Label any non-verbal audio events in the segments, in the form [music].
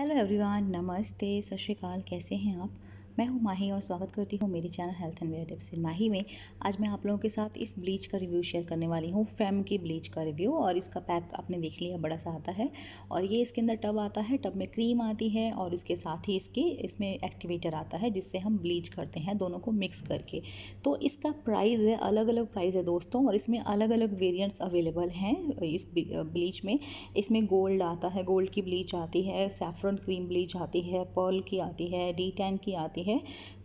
hello everyone नमस्ते सत श्रीकाल कैसे हैं आप मैं हूं माही और स्वागत करती हूं मेरे channel health and wear tips in माही में आज मैं आप लोगों के साथ इस ब्लीच का रिव्यू शेयर करने वाली हूं फेम की ब्लीच का रिव्यू और इसका पैक आपने देख लिया बड़ा सा आता है और ये इसके अंदर टब आता है टब में क्रीम आती है और इसके साथ ही इसके इसमें एक्टिवेटर आता है जिससे हम ब्लीच करते हैं दोनों को मिक्स करके तो इसका प्राइज़ है अलग अलग प्राइज़ है दोस्तों और इसमें अलग अलग वेरियंट्स अवेलेबल हैं इस ब्लीच में इसमें गोल्ड आता है गोल्ड की ब्लीच आती है सेफ्रन क्रीम ब्लीच आती है पर्ल की आती है डी टेन की आती है है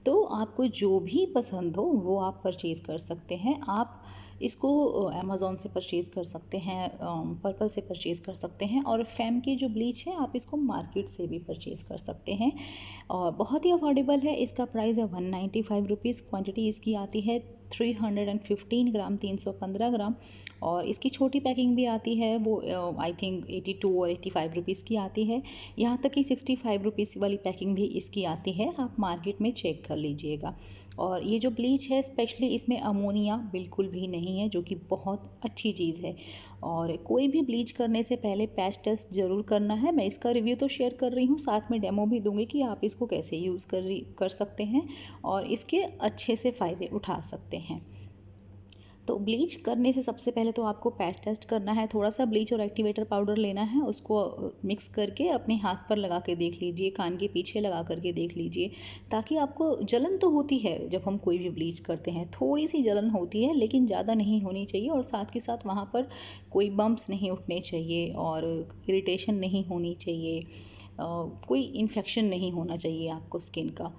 तो आपको जो भी पसंद हो वो आप परचेज़ कर सकते हैं आप इसको अमेज़ोन से परचेज़ कर सकते हैं पर्पल से परचेज़ कर सकते हैं और फैम की जो ब्लीच है आप इसको मार्केट से भी परचेज़ कर सकते हैं और बहुत ही अफोर्डेबल है इसका प्राइस है one ninety five rupees quantity इसकी आती है 315 ग्राम 315 ग्राम और इसकी छोटी पैकिंग भी आती है वो आई थिंक 82 और 85 रुपीज़ की आती है यहाँ तक कि 65 रुपीज़ वाली पैकिंग भी इसकी आती है आप मार्केट में चेक कर लीजिएगा और ये जो ब्लीच है स्पेशली इसमें अमोनिया बिल्कुल भी नहीं है जो कि बहुत अच्छी चीज़ है और कोई भी ब्लीच करने से पहले पैच टेस्ट ज़रूर करना है मैं इसका रिव्यू तो शेयर कर रही हूँ साथ में डेमो भी दूंगी कि आप इसको कैसे यूज़ कर कर सकते हैं और इसके अच्छे से फ़ायदे उठा सकते हैं तो ब्लीच करने से सबसे पहले तो आपको पैच टेस्ट करना है थोड़ा सा ब्लीच और एक्टिवेटर पाउडर लेना है उसको मिक्स करके अपने हाथ पर लगा के देख लीजिए कान के पीछे लगा करके देख लीजिए ताकि आपको जलन तो होती है जब हम कोई भी ब्लीच करते हैं थोड़ी सी जलन होती है लेकिन ज़्यादा नहीं होनी चाहिए और साथ के साथ वहाँ पर कोई बम्प्स नहीं उठने चाहिए और इरीटेशन नहीं होनी चाहिए कोई इन्फेक्शन नहीं होना चाहिए आपको स्किन का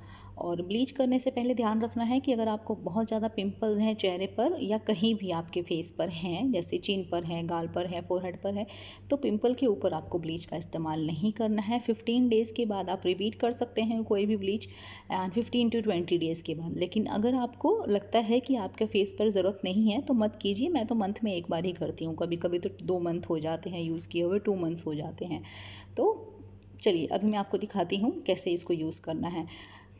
और ब्लीच करने से पहले ध्यान रखना है कि अगर आपको बहुत ज़्यादा पिंपल्स हैं चेहरे पर या कहीं भी आपके फेस पर हैं जैसे चीन पर हैं गाल पर है फोरहेड पर है तो पिंपल के ऊपर आपको ब्लीच का इस्तेमाल नहीं करना है फिफ्टीन डेज़ के बाद आप रिपीट कर सकते हैं कोई भी bleach and fifteen to twenty days के बाद लेकिन अगर आपको लगता है कि आपके फेस पर ज़रूरत नहीं है तो मत कीजिए मैं तो मंथ में एक बार ही करती हूँ कभी कभी तो दो मंथ हो जाते हैं यूज़ किए हुए टू मंथ्स हो जाते हैं तो चलिए अभी मैं आपको दिखाती हूँ कैसे इसको यूज़ करना है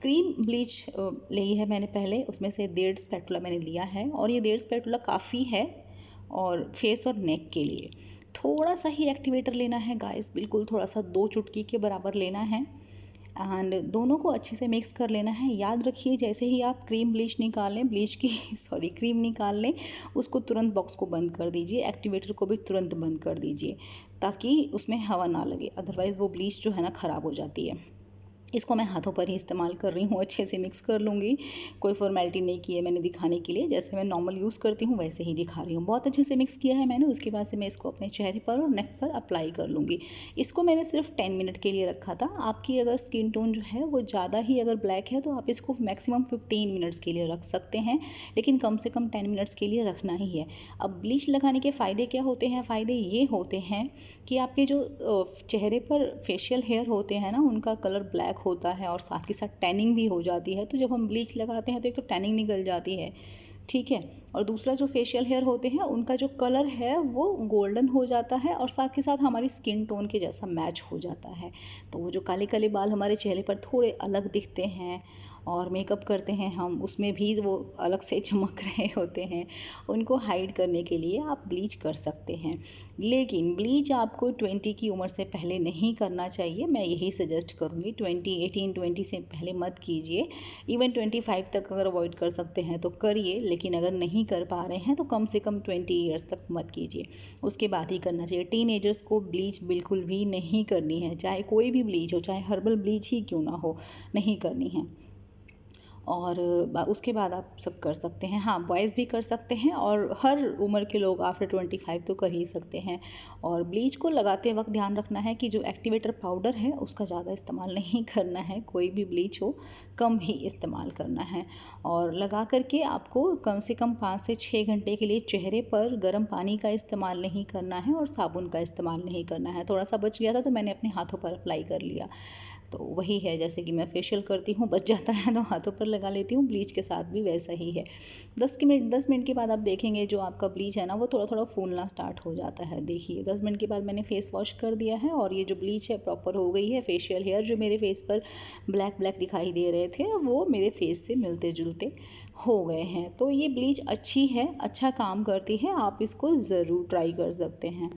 क्रीम ब्लीच ली है मैंने पहले उसमें से डेढ़ स्पैटुला मैंने लिया है और ये डेढ़ स्पैटुला काफ़ी है और फेस और नेक के लिए थोड़ा सा ही एक्टिवेटर लेना है गाइस बिल्कुल थोड़ा सा दो चुटकी के बराबर लेना है एंड दोनों को अच्छे से मिक्स कर लेना है याद रखिए जैसे ही आप क्रीम ब्लीच निकाल लें ब्लीच की सॉरी [laughs] क्रीम निकाल लें उसको तुरंत बॉक्स को बंद कर दीजिए एक्टिवेटर को भी तुरंत बंद कर दीजिए ताकि उसमें हवा ना लगे अदरवाइज़ वो ब्लीच जो है ना ख़राब हो जाती है इसको मैं हाथों पर ही इस्तेमाल कर रही हूँ अच्छे से मिक्स कर लूँगी कोई फॉर्मेलिटी नहीं की है मैंने दिखाने के लिए जैसे मैं नॉर्मल यूज़ करती हूँ वैसे ही दिखा रही हूँ बहुत अच्छे से मिक्स किया है मैंने उसके बाद से मैं इसको अपने चेहरे पर और नेक पर अप्लाई कर लूँगी इसको मैंने सिर्फ टेन मिनट के लिए रखा था आपकी अगर स्किन टोन जो है वो ज़्यादा ही अगर ब्लैक है तो आप इसको मैक्सिमम फिफ्टीन मिनट्स के लिए रख सकते हैं लेकिन कम से कम टेन मिनट्स के लिए रखना ही है अब ब्लीच लगाने के फ़ायदे क्या होते हैं फ़ायदे ये होते हैं कि आपके जो चेहरे पर फेशियल हेयर होते हैं ना उनका कलर ब्लैक तक होता है और साथ के साथ टैनिंग भी हो जाती है तो जब हम ब्लीच लगाते हैं तो एक तो टैनिंग निकल जाती है ठीक है और दूसरा जो फेशियल हेयर होते हैं उनका जो कलर है वो गोल्डन हो जाता है और साथ के साथ हमारी स्किन टोन के जैसा मैच हो जाता है तो वो जो काले काले बाल हमारे चेहरे पर थोड़े अलग दिखते हैं और मेकअप करते हैं हम उसमें भी वो अलग से चमक [laughs] रहे होते हैं उनको हाइड करने के लिए आप ब्लीच कर सकते हैं लेकिन ब्लीच आपको ट्वेंटी की उम्र से पहले नहीं करना चाहिए मैं यही सजेस्ट करूँगी ट्वेंटी एटीन ट्वेंटी से पहले मत कीजिए इवन ट्वेंटी फाइव तक अगर अवॉइड कर सकते हैं तो करिए लेकिन अगर नहीं कर पा रहे हैं तो कम से कम ट्वेंटी ईयर्स तक मत कीजिए उसके बाद ही करना चाहिए टीन को ब्लीच बिल्कुल भी नहीं करनी है चाहे कोई भी ब्लीच हो चाहे हर्बल ब्लीच ही क्यों ना हो नहीं करनी है और उसके बाद आप सब कर सकते हैं हाँ बॉयज़ भी कर सकते हैं और हर उम्र के लोग आफ्टर ट्वेंटी फाइव तो कर ही सकते हैं और ब्लीच को लगाते वक्त ध्यान रखना है कि जो एक्टिवेटर पाउडर है उसका ज़्यादा इस्तेमाल [laughs] नहीं करना है कोई भी ब्लीच हो कम ही इस्तेमाल करना है और लगा करके आपको कम से कम पाँच से छः घंटे के लिए चेहरे पर गर्म पानी का इस्तेमाल नहीं करना है और साबुन का इस्तेमाल नहीं करना है थोड़ा सा बच गया था तो मैंने अपने हाथों पर अप्लाई कर लिया तो वही है जैसे कि मैं फेशियल करती हूँ बच जाता है तो हाथों पर लगा लेती हूँ ब्लीच के साथ भी वैसा ही है दस के मिनट दस मिनट के बाद आप देखेंगे जो आपका ब्लीच है ना वो थोड़ा थोड़ा फूलना स्टार्ट हो जाता है देखिए दस मिनट के बाद मैंने फेस वॉश कर दिया है और ये जो ब्लीच है प्रॉपर हो गई है फेशियल हेयर जो मेरे फेस पर ब्लैक ब्लैक दिखाई दे रहे थे वो मेरे फेस से मिलते जुलते हो गए हैं तो ये ब्लीच अच्छी है अच्छा काम करती है आप इसको ज़रूर ट्राई कर सकते हैं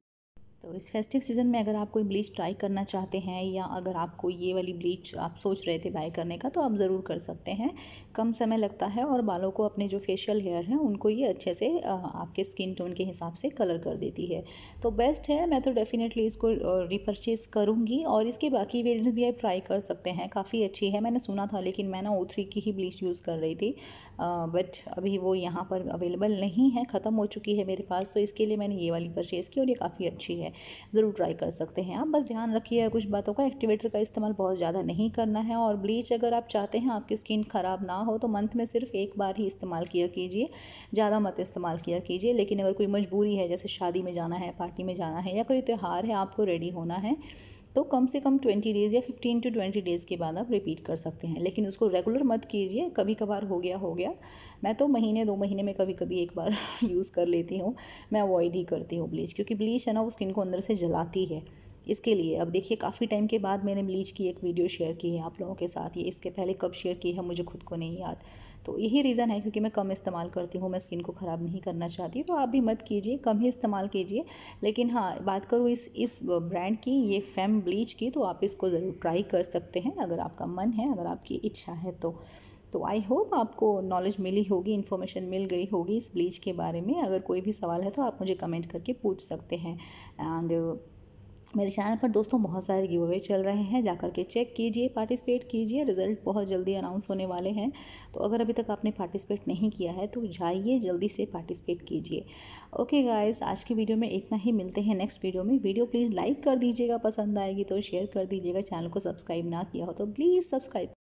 तो इस फेस्टिव सीज़न में अगर आप कोई ब्लीच ट्राई करना चाहते हैं या अगर आपको ये वाली ब्लीच आप सोच रहे थे बाय करने का तो आप ज़रूर कर सकते हैं कम समय लगता है और बालों को अपने जो फेशियल हेयर हैं उनको ये अच्छे से आपके स्किन टोन के हिसाब से कलर कर देती है तो बेस्ट है मैं तो डेफ़िनेटली इसको रिपर्चेज़ करूँगी और इसके बाकी वेरियंट भी आप ट्राई कर सकते हैं काफ़ी अच्छी है मैंने सुना था लेकिन मैं ना ओ की ही ब्लीच यूज़ कर रही थी बट अभी वो यहाँ पर अवेलेबल नहीं है ख़त्म हो चुकी है मेरे पास तो इसके लिए मैंने ये वाली परचेज़ की और ये काफ़ी अच्छी है ज़रूर ट्राई कर सकते हैं आप बस ध्यान रखिए कुछ बातों का एक्टिवेटर का इस्तेमाल बहुत ज़्यादा नहीं करना है और ब्लीच अगर आप चाहते हैं आपकी स्किन ख़राब ना हो तो मंथ में सिर्फ एक बार ही इस्तेमाल किया कीजिए ज़्यादा मत इस्तेमाल किया कीजिए लेकिन अगर कोई मजबूरी है जैसे शादी में जाना है पार्टी में जाना है या कोई त्यौहार है आपको रेडी होना है तो कम से कम ट्वेंटी डेज़ या फिफ्टीन टू ट्वेंटी डेज़ के बाद आप रिपीट कर सकते हैं लेकिन उसको रेगुलर मत कीजिए कभी कभार हो गया हो गया मैं तो महीने दो महीने में कभी कभी एक बार यूज़ [laughs] कर लेती हूँ मैं अवॉइड ही करती हूँ ब्लीच क्योंकि ब्लीच है ना वो स्किन को अंदर से जलाती है इसके लिए अब देखिए काफ़ी टाइम के बाद मैंने ब्लीच की एक वीडियो शेयर की है आप लोगों के साथ ये इसके पहले कब शेयर की है मुझे खुद को नहीं याद तो यही रीज़न है क्योंकि मैं कम इस्तेमाल करती हूँ मैं स्किन को ख़राब नहीं करना चाहती तो आप भी मत कीजिए कम ही इस्तेमाल कीजिए लेकिन हाँ बात करूँ इस इस ब्रांड की ये फेम ब्लीच की तो आप इसको ज़रूर ट्राई कर सकते हैं अगर आपका मन है अगर आपकी इच्छा है तो तो आई होप आपको नॉलेज मिली होगी इन्फॉर्मेशन मिल गई होगी इस ब्लीच के बारे में अगर कोई भी सवाल है तो आप मुझे कमेंट करके पूछ सकते हैं एंड मेरे चैनल पर दोस्तों बहुत सारे गिव अवे चल रहे हैं जाकर के चेक कीजिए पार्टिसिपेट कीजिए रिजल्ट बहुत जल्दी अनाउंस होने वाले हैं तो अगर अभी तक आपने पार्टिसिपेट नहीं किया है तो जाइए जल्दी से पार्टिसिपेट कीजिए ओके गाइस आज की वीडियो में इतना ही मिलते हैं नेक्स्ट वीडियो में वीडियो प्लीज़ लाइक कर दीजिएगा पसंद आएगी तो शेयर कर दीजिएगा चैनल को सब्सक्राइब ना किया हो तो प्लीज़ सब्सक्राइब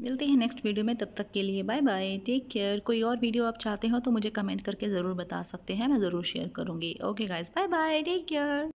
मिलते हैं नेक्स्ट वीडियो में तब तक के लिए बाय बाय टेक केयर कोई और वीडियो आप चाहते हो तो मुझे कमेंट करके ज़रूर बता सकते हैं मैं ज़रूर शेयर करूँगी okay guys bye bye take care